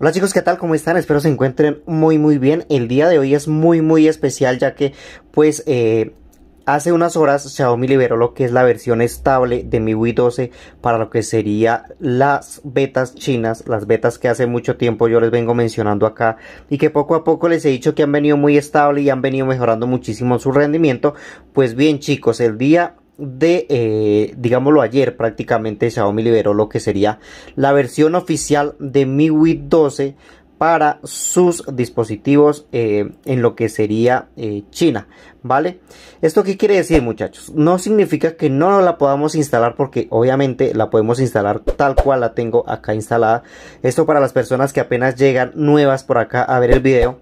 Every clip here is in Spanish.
Hola chicos, ¿qué tal? ¿Cómo están? Espero se encuentren muy muy bien. El día de hoy es muy muy especial ya que pues eh, hace unas horas Xiaomi liberó lo que es la versión estable de mi Wii 12 para lo que sería las betas chinas, las betas que hace mucho tiempo yo les vengo mencionando acá y que poco a poco les he dicho que han venido muy estable y han venido mejorando muchísimo su rendimiento. Pues bien chicos, el día de, eh, digámoslo ayer prácticamente Xiaomi liberó lo que sería la versión oficial de MIUI 12 para sus dispositivos eh, en lo que sería eh, China, ¿vale? ¿Esto qué quiere decir muchachos? No significa que no la podamos instalar porque obviamente la podemos instalar tal cual la tengo acá instalada. Esto para las personas que apenas llegan nuevas por acá a ver el video.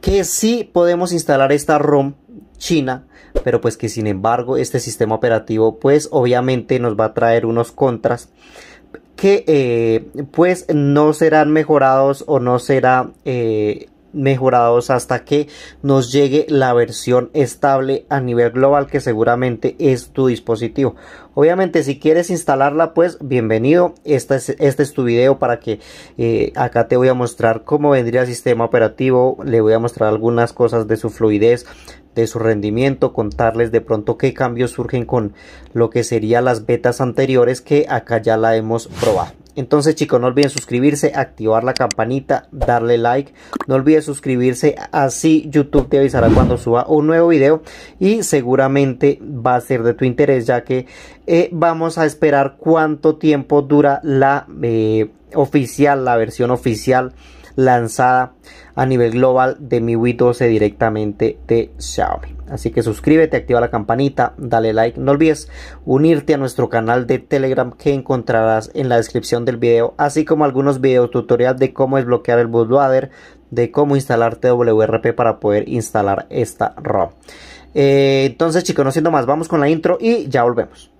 Que sí podemos instalar esta ROM China, pero pues que sin embargo este sistema operativo pues obviamente nos va a traer unos contras que eh, pues no serán mejorados o no será eh, mejorados hasta que nos llegue la versión estable a nivel global que seguramente es tu dispositivo. Obviamente si quieres instalarla pues bienvenido, este es, este es tu video para que eh, acá te voy a mostrar cómo vendría el sistema operativo, le voy a mostrar algunas cosas de su fluidez, de su rendimiento, contarles de pronto qué cambios surgen con lo que serían las betas anteriores que acá ya la hemos probado. Entonces chicos, no olviden suscribirse, activar la campanita, darle like. No olviden suscribirse, así YouTube te avisará cuando suba un nuevo video. Y seguramente va a ser de tu interés ya que eh, vamos a esperar cuánto tiempo dura la eh, oficial, la versión oficial lanzada a nivel global de Wii 12 directamente de Xiaomi. Así que suscríbete, activa la campanita, dale like, no olvides unirte a nuestro canal de Telegram que encontrarás en la descripción del video, así como algunos videos tutoriales de cómo desbloquear el bootloader, de cómo instalar TWRP para poder instalar esta ROM. Eh, entonces chicos, no siendo más, vamos con la intro y ya volvemos.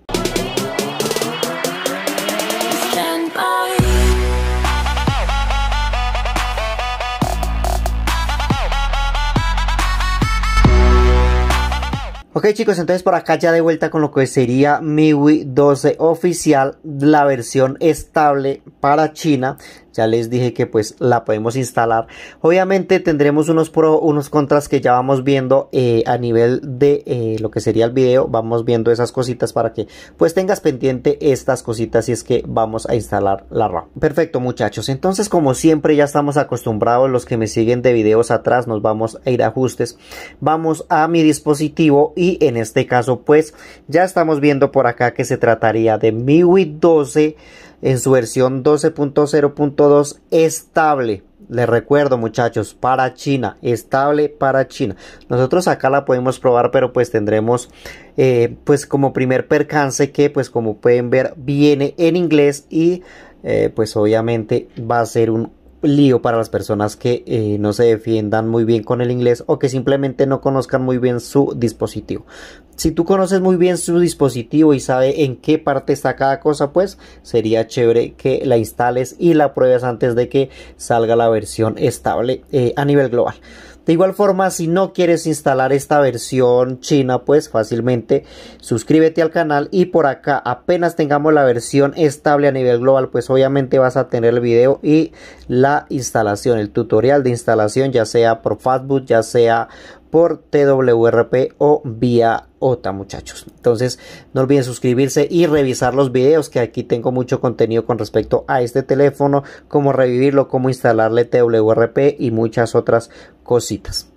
Ok chicos, entonces por acá ya de vuelta con lo que sería MIUI 12 oficial, la versión estable para China ya les dije que pues la podemos instalar obviamente tendremos unos unos contras que ya vamos viendo eh, a nivel de eh, lo que sería el video vamos viendo esas cositas para que pues tengas pendiente estas cositas si es que vamos a instalar la RAM perfecto muchachos entonces como siempre ya estamos acostumbrados los que me siguen de videos atrás nos vamos a ir a ajustes vamos a mi dispositivo y en este caso pues ya estamos viendo por acá que se trataría de MIUI 12 en su versión 12.0.2 estable. Les recuerdo muchachos, para China, estable para China. Nosotros acá la podemos probar, pero pues tendremos eh, pues como primer percance que pues como pueden ver viene en inglés y eh, pues obviamente va a ser un lío para las personas que eh, no se defiendan muy bien con el inglés o que simplemente no conozcan muy bien su dispositivo. Si tú conoces muy bien su dispositivo y sabe en qué parte está cada cosa, pues sería chévere que la instales y la pruebes antes de que salga la versión estable eh, a nivel global. De igual forma, si no quieres instalar esta versión china, pues fácilmente suscríbete al canal y por acá apenas tengamos la versión estable a nivel global, pues obviamente vas a tener el video y la instalación, el tutorial de instalación, ya sea por Facebook, ya sea por TWRP o vía OTA, muchachos. Entonces, no olviden suscribirse y revisar los videos, que aquí tengo mucho contenido con respecto a este teléfono, cómo revivirlo, cómo instalarle TWRP y muchas otras cositas.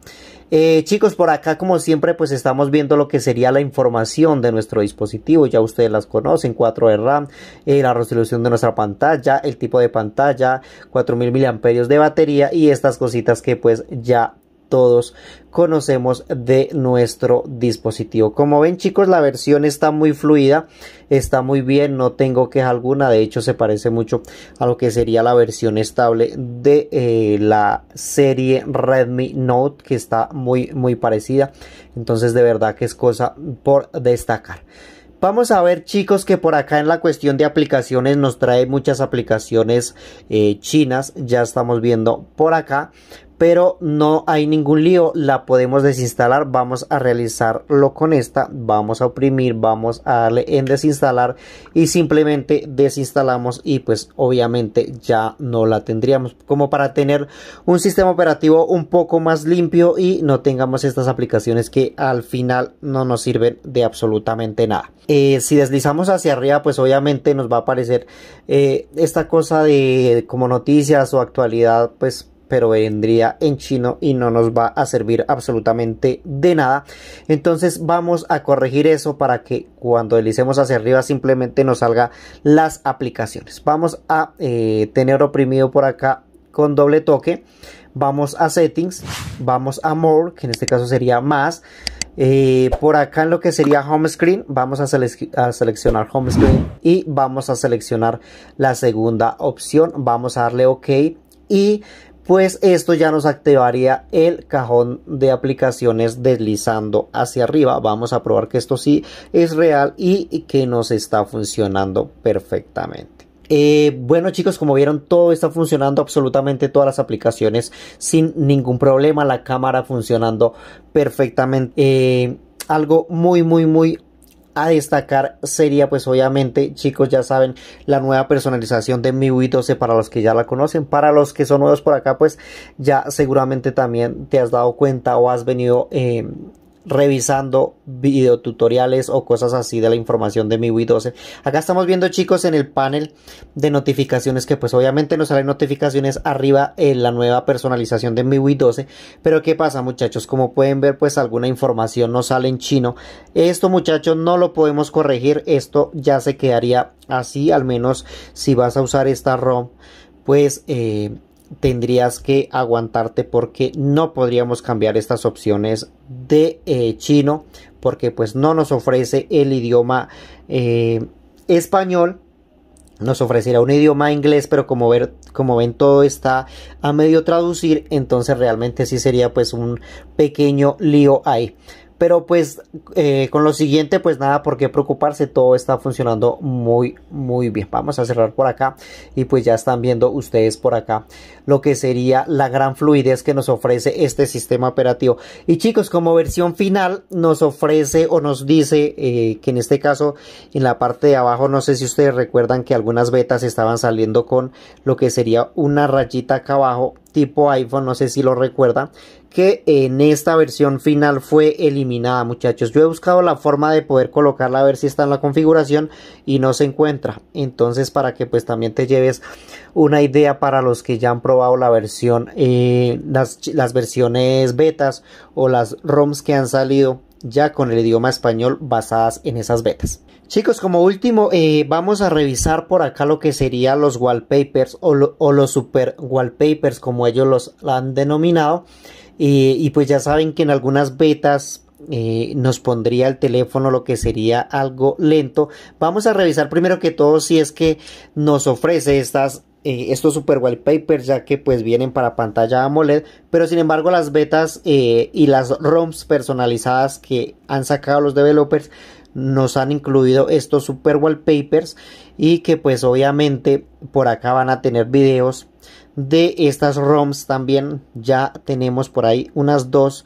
Eh, chicos, por acá como siempre pues estamos viendo lo que sería la información de nuestro dispositivo, ya ustedes las conocen, 4 de RAM, eh, la resolución de nuestra pantalla, el tipo de pantalla, 4000 mAh de batería y estas cositas que pues ya todos conocemos de nuestro dispositivo. Como ven chicos, la versión está muy fluida, está muy bien, no tengo queja alguna, de hecho se parece mucho a lo que sería la versión estable de eh, la serie Redmi Note que está muy muy parecida, entonces de verdad que es cosa por destacar. Vamos a ver chicos que por acá en la cuestión de aplicaciones nos trae muchas aplicaciones eh, chinas, ya estamos viendo por acá, pero no hay ningún lío, la podemos desinstalar, vamos a realizarlo con esta, vamos a oprimir, vamos a darle en desinstalar y simplemente desinstalamos y pues obviamente ya no la tendríamos como para tener un sistema operativo un poco más limpio y no tengamos estas aplicaciones que al final no nos sirven de absolutamente nada. Eh, si deslizamos hacia arriba pues obviamente nos va a aparecer eh, esta cosa de como noticias o actualidad pues pero vendría en chino y no nos va a servir absolutamente de nada. Entonces vamos a corregir eso para que cuando deslicemos hacia arriba simplemente nos salga las aplicaciones. Vamos a eh, tener oprimido por acá con doble toque. Vamos a settings, vamos a more, que en este caso sería más. Eh, por acá en lo que sería home screen vamos a, seleccionar home screen y vamos a seleccionar la segunda opción vamos a darle ok y pues esto ya nos activaría el cajón de aplicaciones deslizando hacia arriba. Vamos a probar que esto sí es real y que nos está funcionando perfectamente. Eh, bueno chicos, como vieron todo está funcionando absolutamente todas las aplicaciones sin ningún problema, la cámara funcionando perfectamente. Eh, algo muy muy muy a destacar sería pues obviamente chicos ya saben la nueva personalización de MIUI 12 para los que ya la conocen para los que son nuevos por acá pues ya seguramente también te has dado cuenta o has venido eh, revisando videotutoriales o cosas así de la información de MIUI 12. Acá estamos viendo chicos en el panel de notificaciones que pues obviamente nos salen notificaciones arriba en la nueva personalización de MIUI 12. Pero ¿qué pasa muchachos? Como pueden ver pues alguna información nos sale en chino. Esto muchachos no lo podemos corregir. Esto ya se quedaría así al menos si vas a usar esta ROM pues... Eh, tendrías que aguantarte porque no podríamos cambiar estas opciones de eh, chino porque pues no nos ofrece el idioma eh, español nos ofrecerá un idioma inglés pero como, ver, como ven todo está a medio traducir entonces realmente sí sería pues un pequeño lío ahí pero pues eh, con lo siguiente, pues nada por qué preocuparse, todo está funcionando muy, muy bien. Vamos a cerrar por acá y pues ya están viendo ustedes por acá lo que sería la gran fluidez que nos ofrece este sistema operativo. Y chicos, como versión final nos ofrece o nos dice eh, que en este caso en la parte de abajo, no sé si ustedes recuerdan que algunas betas estaban saliendo con lo que sería una rayita acá abajo tipo iPhone, no sé si lo recuerdan que en esta versión final fue eliminada muchachos yo he buscado la forma de poder colocarla a ver si está en la configuración y no se encuentra entonces para que pues también te lleves una idea para los que ya han probado la versión eh, las, versiones betas o las roms que han salido ya con el idioma español basadas en esas betas. Chicos, como último, eh, vamos a revisar por acá lo que serían los wallpapers o los super wallpapers, como ellos los han denominado. Eh, y pues ya saben que en algunas betas eh, nos pondría el teléfono lo que sería algo lento. Vamos a revisar primero que todo si es que nos ofrece estas, eh, estos super wallpapers ya que pues vienen para pantalla AMOLED. Pero sin embargo las betas y las ROMs personalizadas que han sacado los developers nos han incluido estos super wallpapers y que pues obviamente por acá van a tener videos de estas ROMs también. Ya tenemos por ahí unas dos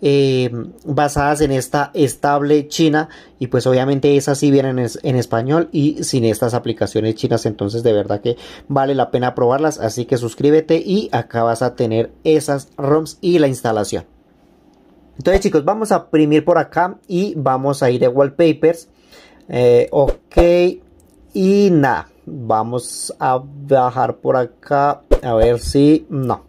eh, basadas en esta estable china y pues obviamente esas sí vienen en, español y sin estas aplicaciones chinas entonces de verdad que vale la pena probarlas así que suscríbete y acá vas a tener esas ROMs y la instalación entonces chicos vamos a imprimir por acá y vamos a ir a wallpapers eh, ok y nada vamos a bajar por acá a ver si... No.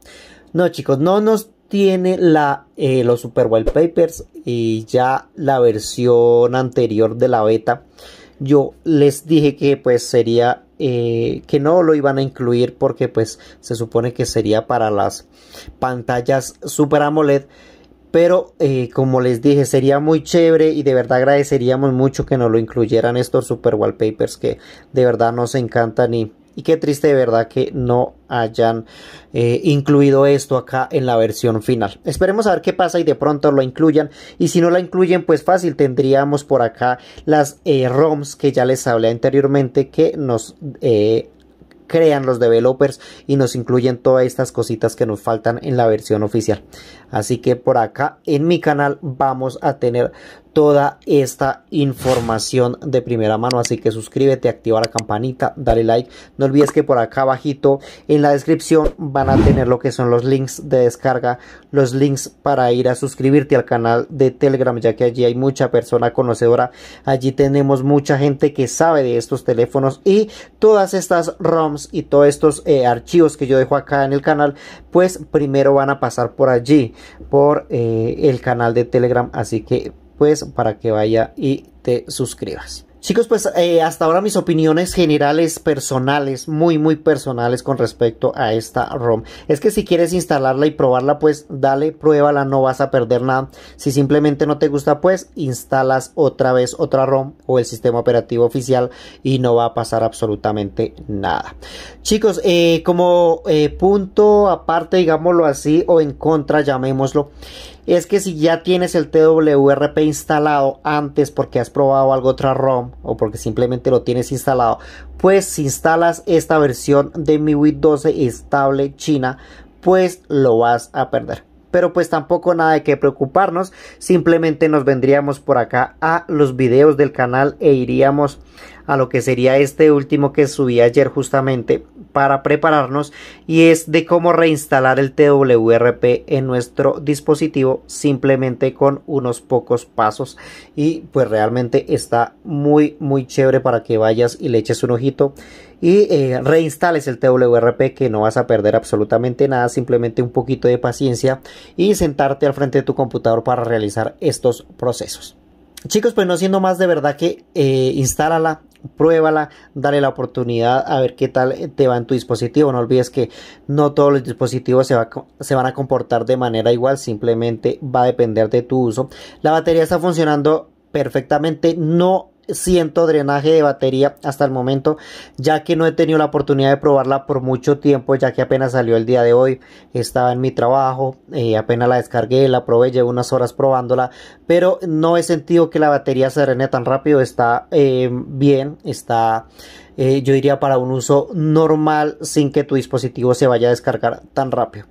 No, chicos, no nos tiene la, eh, los super wallpapers y ya la versión anterior de la beta. Yo les dije que pues sería eh, que no lo iban a incluir porque pues se supone que sería para las pantallas Super AMOLED. Pero eh, como les dije, sería muy chévere y de verdad agradeceríamos mucho que nos lo incluyeran estos super wallpapers que de verdad nos encantan y y qué triste de verdad que no hayan eh, incluido esto acá en la versión final. Esperemos a ver qué pasa y de pronto lo incluyan. Y si no la incluyen, pues fácil, tendríamos por acá las eh, ROMs que ya les hablé anteriormente que nos... Eh, crean los developers y nos incluyen todas estas cositas que nos faltan en la versión oficial. Así que por acá en mi canal vamos a tener toda esta información de primera mano. Así que suscríbete, activa la campanita, dale like. No olvides que por acá abajito en la descripción van a tener lo que son los links de descarga, los links para ir a suscribirte al canal de Telegram, ya que allí hay mucha persona conocedora. Allí tenemos mucha gente que sabe de estos teléfonos y todas estas ROMs y todos estos eh, archivos que yo dejo acá en el canal, pues primero van a pasar por allí por eh, el canal de Telegram. Así que pues para que vaya y te suscribas. Chicos, pues eh, hasta ahora mis opiniones generales, personales, muy, muy personales con respecto a esta ROM. Es que si quieres instalarla y probarla, pues dale, pruébala, no vas a perder nada. Si simplemente no te gusta, pues instalas otra vez otra ROM o el sistema operativo oficial y no va a pasar absolutamente nada. Chicos, eh, como eh, punto aparte, digámoslo así, o en contra, llamémoslo es que si ya tienes el TWRP instalado antes porque has probado algo otra ROM o porque simplemente lo tienes instalado, pues si instalas esta versión de MIUI 12 estable china, pues lo vas a perder pero pues tampoco nada de que preocuparnos, simplemente nos vendríamos por acá a los videos del canal e iríamos a lo que sería este último que subí ayer justamente para prepararnos y es de cómo reinstalar el TWRP en nuestro dispositivo simplemente con unos pocos pasos y pues realmente está muy muy chévere para que vayas y le eches un ojito y eh, reinstales el TWRP que no vas a perder absolutamente nada, simplemente un poquito de paciencia y sentarte al frente de tu computador para realizar estos procesos. Chicos, pues no siendo más de verdad que eh, instálala, pruébala, dale la oportunidad a ver qué tal te va en tu dispositivo. No olvides que no todos los dispositivos se, va, se van a comportar de manera igual, simplemente va a depender de tu uso. La batería está funcionando perfectamente, no siento drenaje de batería hasta el momento ya que no he tenido la oportunidad de probarla por mucho tiempo ya que apenas salió el día de hoy estaba en mi trabajo eh, apenas la descargué la probé llevo unas horas probándola pero no he sentido que la batería se drene tan rápido está em, bien está eh, yo diría para un uso normal sin que tu dispositivo se vaya a descargar tan rápido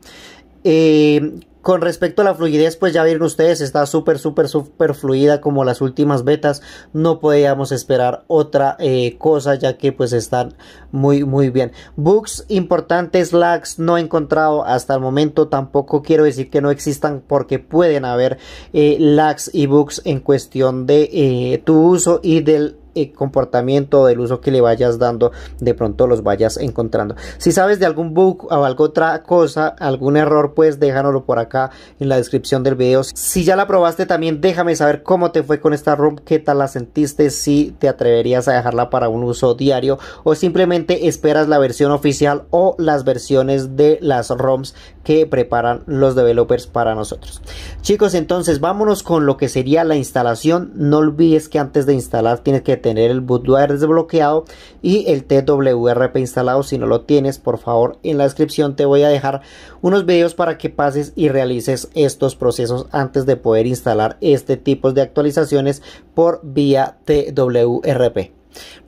em, con respecto a la fluidez, pues ya vieron ustedes, está súper, súper, súper fluida como las últimas betas. No podíamos esperar otra eh, cosa ya que pues están muy, muy bien. Bugs importantes, lags no he encontrado hasta el momento. Tampoco quiero decir que no existan porque pueden haber eh, lags y bugs en cuestión de eh, tu uso y del eh, comportamiento, del uso que le vayas dando, de pronto los vayas encontrando. Si sabes de algún bug o alguna otra cosa, algún error, pues déjanoslo por acá en la descripción del video. Si ya la probaste también, déjame saber cómo te fue con esta ROM, qué tal la sentiste, si te atreverías a dejarla para un uso diario o simplemente esperas la versión oficial o las versiones de las ROMs que preparan los developers para nosotros. Chicos, entonces vámonos con lo que sería la instalación. No olvides que antes de instalar tienes que tener el bootloader desbloqueado y el TWRP instalado. Si no lo tienes, por favor, en la descripción te voy a dejar unos videos para que pases y realices estos procesos antes de poder instalar este tipo de actualizaciones por vía TWRP.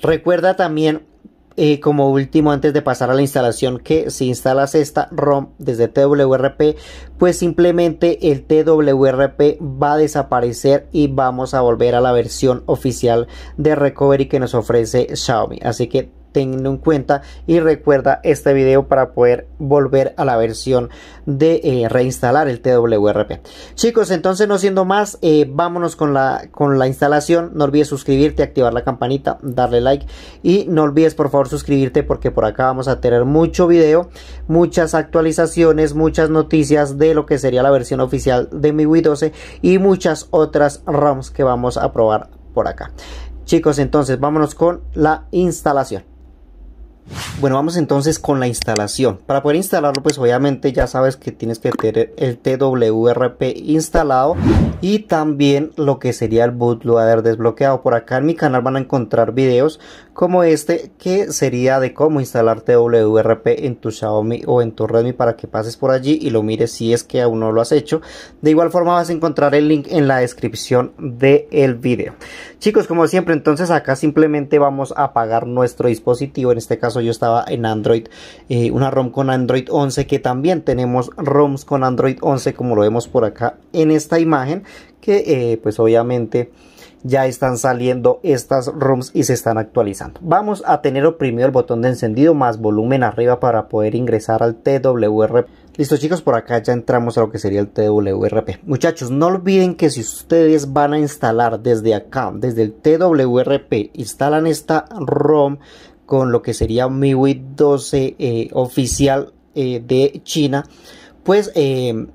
Recuerda también y como último, antes de pasar a la instalación, que si instalas esta ROM desde TWRP, pues simplemente el TWRP va a desaparecer y vamos a volver a la versión oficial de recovery que nos ofrece Xiaomi. Así que Teniendo en cuenta y recuerda este video para poder volver a la versión de eh, reinstalar el TWRP chicos entonces no siendo más eh, vámonos con la con la instalación no olvides suscribirte activar la campanita darle like y no olvides por favor suscribirte porque por acá vamos a tener mucho video muchas actualizaciones muchas noticias de lo que sería la versión oficial de MIUI 12 y muchas otras ROMs que vamos a probar por acá chicos entonces vámonos con la instalación bueno, vamos entonces con la instalación. Para poder instalarlo, pues obviamente ya sabes que tienes que tener el TWRP instalado y también lo que sería el bootloader desbloqueado. Por acá en mi canal van a encontrar videos como este que sería de cómo instalar TWRP en tu Xiaomi o en tu Redmi para que pases por allí y lo mires si es que aún no lo has hecho. De igual forma vas a encontrar el link en la descripción del el video. Chicos, como siempre, entonces acá simplemente vamos a apagar nuestro dispositivo, en este caso yo estaba en Android, eh, una ROM con Android 11 que también tenemos ROMs con Android 11 como lo vemos por acá en esta imagen que eh, pues obviamente ya están saliendo estas ROMs y se están actualizando. Vamos a tener oprimido el botón de encendido más volumen arriba para poder ingresar al TWRP. Listo chicos, por acá ya entramos a lo que sería el TWRP. Muchachos, no olviden que si ustedes van a instalar desde acá, desde el TWRP, instalan esta ROM con lo que sería MIUI 12 eh, oficial eh, de China, pues eh,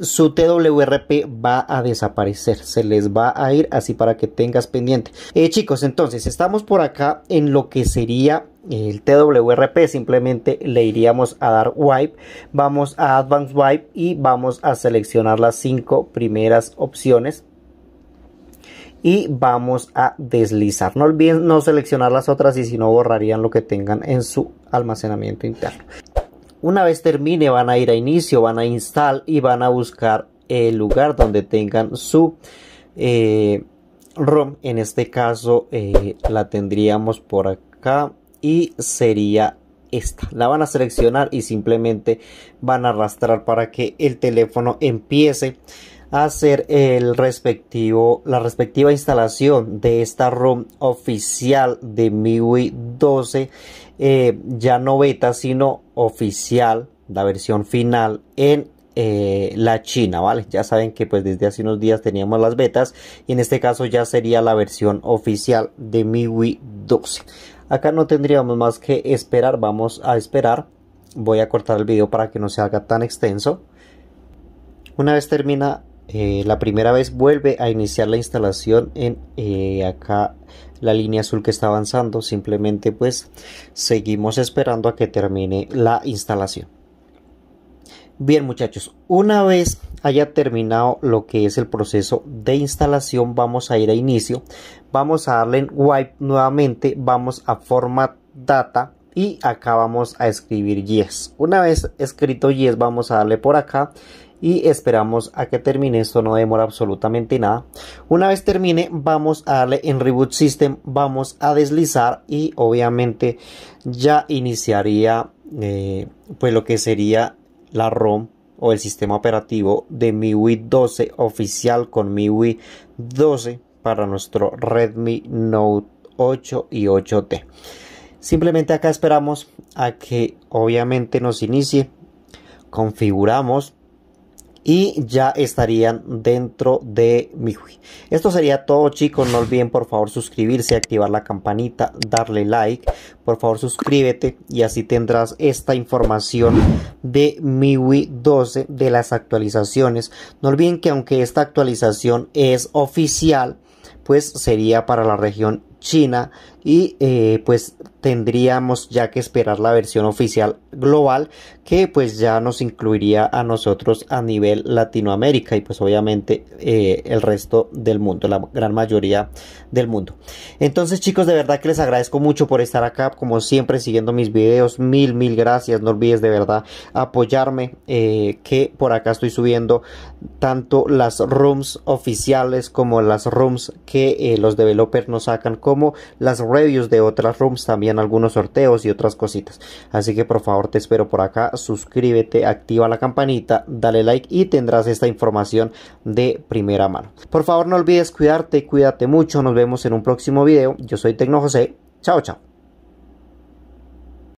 su TWRP va a desaparecer, se les va a ir así para que tengas pendiente. chicos, entonces estamos por acá en lo que sería el TWRP, simplemente le iríamos a dar wipe, vamos a Advanced Wipe y vamos a seleccionar las cinco primeras opciones y vamos a deslizar. No olviden no seleccionar las otras y si no borrarían lo que tengan en su almacenamiento interno. Una vez termine van a ir a inicio, van a install y van a buscar el lugar donde tengan su eh, ROM. En este caso eh, la tendríamos por acá y sería esta. La van a seleccionar y simplemente van a arrastrar para que el teléfono empiece hacer el respectivo, la respectiva instalación de esta ROM oficial de MIUI 12, eh, ya no beta, sino oficial, la versión final en eh, la China, ¿vale? Ya saben que pues desde hace unos días teníamos las betas y en este caso ya sería la versión oficial de MIUI 12. Acá no tendríamos más que esperar, vamos a esperar. Voy a cortar el video para que no se haga tan extenso. Una vez termina eh, la primera vez vuelve a iniciar la instalación en eh, acá la línea azul que está avanzando simplemente pues seguimos esperando a que termine la instalación bien muchachos una vez haya terminado lo que es el proceso de instalación vamos a ir a inicio vamos a darle en wipe nuevamente vamos a format data y acá vamos a escribir yes una vez escrito yes vamos a darle por acá y esperamos a que termine. Esto no demora absolutamente nada. Una vez termine, vamos a darle en Reboot System, vamos a deslizar y obviamente ya iniciaría eh, pues lo que sería la ROM o el sistema operativo de MIUI 12 oficial con MIUI 12 para nuestro Redmi Note 8 y 8T. Simplemente acá esperamos a que obviamente nos inicie. Configuramos y ya estarían dentro de MIUI. Esto sería todo chicos, no olviden por favor suscribirse, activar la campanita, darle like, por favor suscríbete y así tendrás esta información de MIUI 12 de las actualizaciones. No olviden que aunque esta actualización es oficial, pues sería para la región China y eh, pues tendríamos ya que esperar la versión oficial global que pues ya nos incluiría a nosotros a nivel Latinoamérica y pues obviamente eh, el resto del mundo, la gran mayoría del mundo. Entonces chicos de verdad que les agradezco mucho por estar acá como siempre siguiendo mis videos, mil mil gracias, no olvides de verdad apoyarme eh, que por acá estoy subiendo tanto las rooms oficiales como las rooms que los developers nos sacan como las reviews de otras rooms, también algunos sorteos y otras cositas. Así que por favor te espero por acá, suscríbete, activa la campanita, dale like y tendrás esta información de primera mano. Por favor no olvides cuidarte, cuídate mucho, nos vemos en un próximo video. Yo soy Tecno José, chao chao.